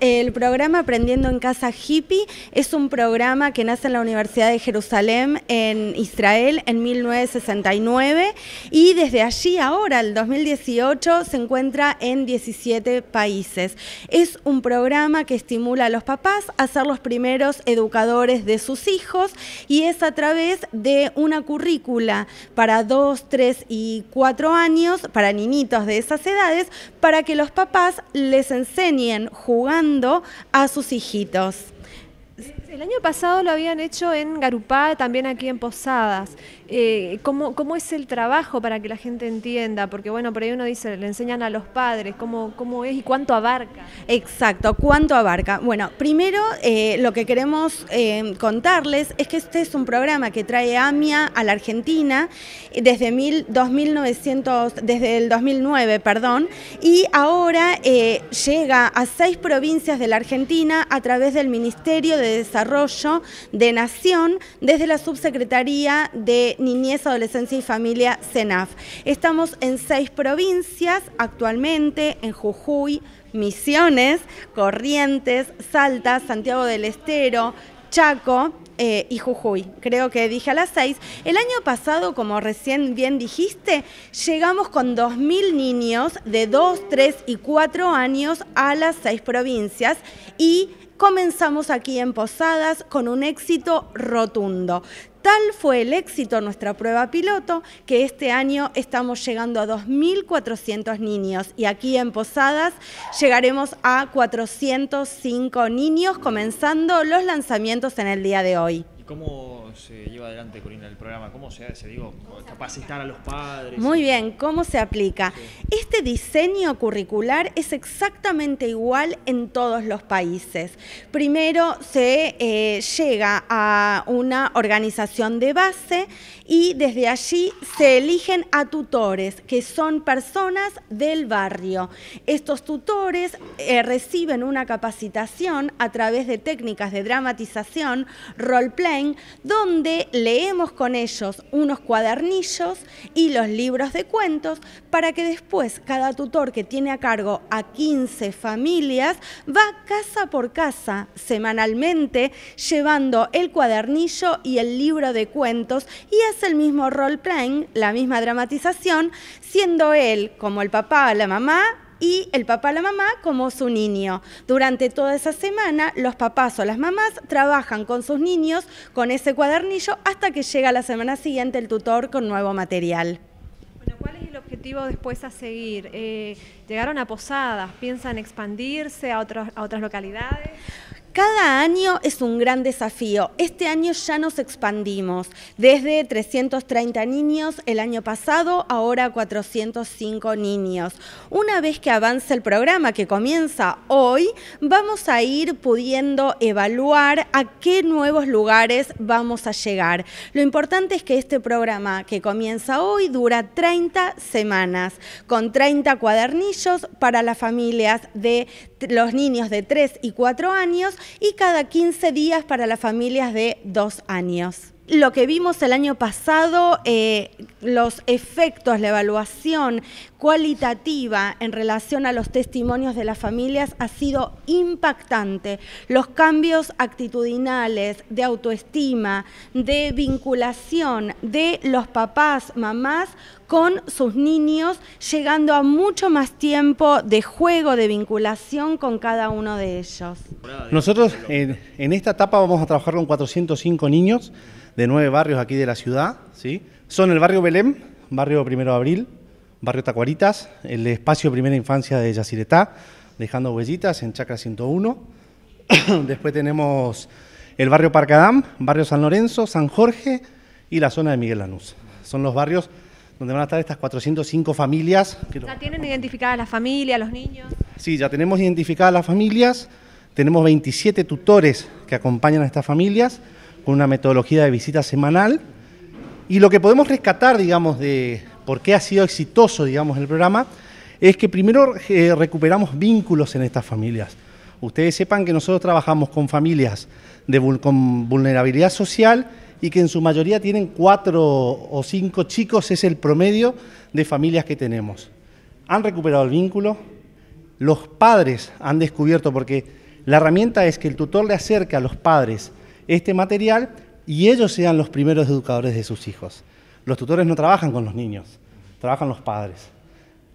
El programa Aprendiendo en Casa Hippie es un programa que nace en la Universidad de Jerusalén en Israel en 1969 y desde allí ahora, el 2018, se encuentra en 17 países. Es un programa que estimula a los papás a ser los primeros educadores de sus hijos y es a través de una currícula para dos tres y cuatro años, para niñitos de esas edades, para que los papás les enseñen jugando a sus hijitos. El año pasado lo habían hecho en Garupá, también aquí en Posadas. Eh, ¿cómo, es el trabajo para que la gente entienda? Porque bueno, por ahí uno dice, le enseñan a los padres cómo, cómo es y cuánto abarca. Exacto, cuánto abarca. Bueno, primero eh, lo que queremos eh, contarles es que este es un programa que trae AMIA a la Argentina desde, mil, desde el 2009, perdón, y ahora llega a seis provincias de la Argentina a través del Ministerio de Desarrollo de Nación desde la Subsecretaría de Niñez, Adolescencia y Familia, CENAF. Estamos en seis provincias actualmente, en Jujuy, Misiones, Corrientes, Salta, Santiago del Estero, Chaco, eh, y Jujuy. Creo que dije a las seis. El año pasado, como recién bien dijiste, llegamos con 2.000 niños de 2, 3 y 4 años a las seis provincias y comenzamos aquí en Posadas con un éxito rotundo. Tal fue el éxito nuestra prueba piloto que este año estamos llegando a 2.400 niños y aquí en Posadas llegaremos a 405 niños comenzando los lanzamientos en el día de hoy. ¿Y se lleva adelante, Corina, el programa? ¿Cómo se hace? Digo, capacitar a los padres. Muy bien, ¿cómo se aplica? Este diseño curricular es exactamente igual en todos los países. Primero se eh, llega a una organización de base y desde allí se eligen a tutores, que son personas del barrio. Estos tutores eh, reciben una capacitación a través de técnicas de dramatización, role-playing, donde donde leemos con ellos unos cuadernillos y los libros de cuentos para que después cada tutor que tiene a cargo a 15 familias va casa por casa semanalmente llevando el cuadernillo y el libro de cuentos y hace el mismo role playing, la misma dramatización, siendo él como el papá, la mamá y el papá a la mamá como su niño. Durante toda esa semana, los papás o las mamás trabajan con sus niños con ese cuadernillo hasta que llega la semana siguiente el tutor con nuevo material. ¿cuál es el objetivo después a seguir? Eh, ¿Llegaron a Posadas? ¿Piensan expandirse a, a otras localidades? Cada año es un gran desafío. Este año ya nos expandimos, desde 330 niños el año pasado, ahora 405 niños. Una vez que avance el programa, que comienza hoy, vamos a ir pudiendo evaluar a qué nuevos lugares vamos a llegar. Lo importante es que este programa que comienza hoy dura 30 semanas, con 30 cuadernillos para las familias de los niños de 3 y 4 años y cada 15 días para las familias de 2 años lo que vimos el año pasado, eh, los efectos, la evaluación cualitativa en relación a los testimonios de las familias ha sido impactante. Los cambios actitudinales, de autoestima, de vinculación de los papás, mamás con sus niños, llegando a mucho más tiempo de juego, de vinculación con cada uno de ellos. Nosotros eh, en esta etapa vamos a trabajar con 405 niños de nueve barrios aquí de la ciudad. ¿sí? Son el barrio Belém, barrio Primero de Abril, barrio Tacuaritas, el espacio Primera Infancia de Yaciretá, dejando huellitas en Chacra 101. Después tenemos el barrio Parcadam, barrio San Lorenzo, San Jorge y la zona de Miguel Lanús. Son los barrios donde van a estar estas 405 familias. ¿Ya tienen identificadas las familias, los niños? Sí, ya tenemos identificadas las familias, tenemos 27 tutores que acompañan a estas familias, con una metodología de visita semanal. Y lo que podemos rescatar, digamos, de por qué ha sido exitoso, digamos, el programa, es que primero eh, recuperamos vínculos en estas familias. Ustedes sepan que nosotros trabajamos con familias de con vulnerabilidad social y que en su mayoría tienen cuatro o cinco chicos, es el promedio de familias que tenemos. Han recuperado el vínculo, los padres han descubierto, porque la herramienta es que el tutor le acerca a los padres este material y ellos sean los primeros educadores de sus hijos. Los tutores no trabajan con los niños, trabajan los padres.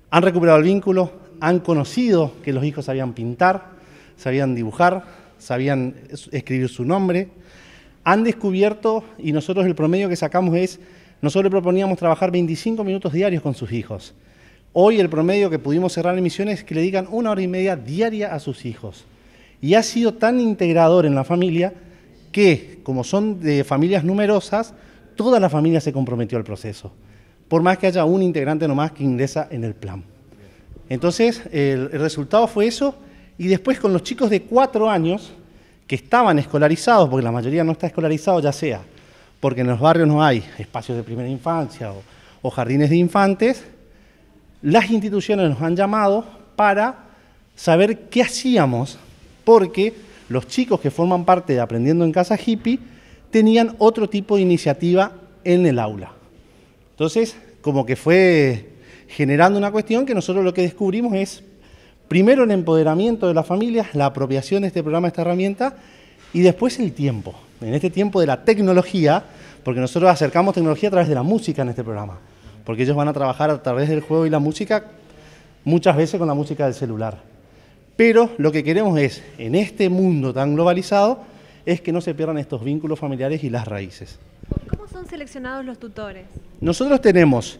Han recuperado el vínculo, han conocido que los hijos sabían pintar, sabían dibujar, sabían escribir su nombre. Han descubierto, y nosotros el promedio que sacamos es, nosotros proponíamos trabajar 25 minutos diarios con sus hijos. Hoy el promedio que pudimos cerrar en misiones es que le digan una hora y media diaria a sus hijos. Y ha sido tan integrador en la familia que, como son de familias numerosas, toda la familia se comprometió al proceso, por más que haya un integrante nomás que ingresa en el plan. Entonces, el, resultado fue eso, y después con los chicos de cuatro años, que estaban escolarizados, porque la mayoría no está escolarizado, ya sea porque en los barrios no hay espacios de primera infancia o jardines de infantes, las instituciones nos han llamado para saber qué hacíamos, porque los chicos que forman parte de Aprendiendo en Casa Hippie tenían otro tipo de iniciativa en el aula. Entonces, como que fue generando una cuestión que nosotros lo que descubrimos es, primero, el empoderamiento de las familias, la apropiación de este programa, esta herramienta, y después el tiempo. En este tiempo de la tecnología, porque nosotros acercamos tecnología a través de la música en este programa, porque ellos van a trabajar a través del juego y la música, muchas veces con la música del celular. Pero lo que queremos es, en este mundo tan globalizado, es que no se pierdan estos vínculos familiares y las raíces. ¿Cómo son seleccionados los tutores? Nosotros tenemos,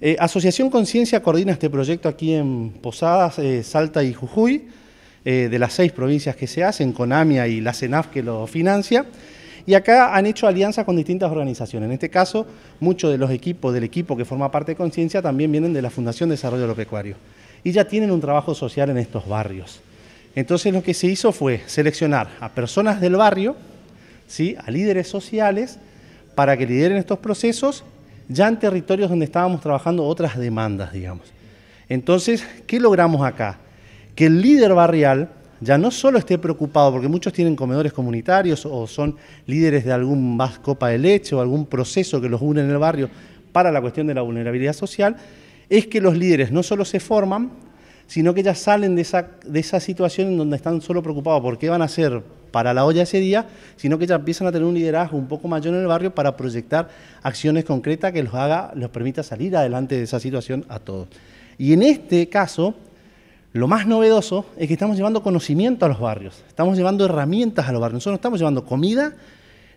eh, Asociación Conciencia coordina este proyecto aquí en Posadas, eh, Salta y Jujuy, eh, de las seis provincias que se hacen, con AMIA y la CENAF que lo financia. Y acá han hecho alianzas con distintas organizaciones. En este caso, muchos de los equipos del equipo que forma parte de Conciencia también vienen de la Fundación Desarrollo Agropecuario y ya tienen un trabajo social en estos barrios. Entonces lo que se hizo fue seleccionar a personas del barrio, ¿sí? a líderes sociales, para que lideren estos procesos ya en territorios donde estábamos trabajando otras demandas, digamos. Entonces, ¿qué logramos acá? Que el líder barrial ya no solo esté preocupado, porque muchos tienen comedores comunitarios o son líderes de algún vasco copa de leche o algún proceso que los une en el barrio para la cuestión de la vulnerabilidad social, es que los líderes no solo se forman, sino que ya salen de esa, de esa situación en donde están solo preocupados por qué van a hacer para la olla ese día, sino que ya empiezan a tener un liderazgo un poco mayor en el barrio para proyectar acciones concretas que los haga, los permita salir adelante de esa situación a todos. Y en este caso, lo más novedoso es que estamos llevando conocimiento a los barrios, estamos llevando herramientas a los barrios. Nosotros no estamos llevando comida,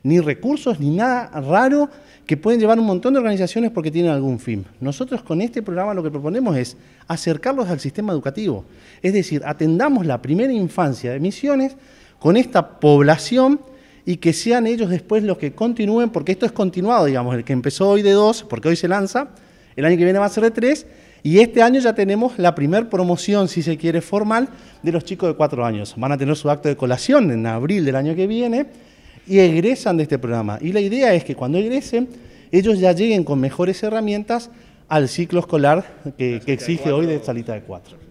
ni recursos, ni nada raro que pueden llevar un montón de organizaciones porque tienen algún fin. Nosotros con este programa lo que proponemos es acercarlos al sistema educativo, es decir, atendamos la primera infancia de misiones con esta población y que sean ellos después los que continúen, porque esto es continuado, digamos, el que empezó hoy de dos, porque hoy se lanza, el año que viene va a ser de tres, y este año ya tenemos la primera promoción, si se quiere, formal de los chicos de cuatro años. Van a tener su acto de colación en abril del año que viene y egresan de este programa. Y la idea es que cuando egresen, ellos ya lleguen con mejores herramientas al ciclo escolar que, exige hoy de Salita de Cuatro.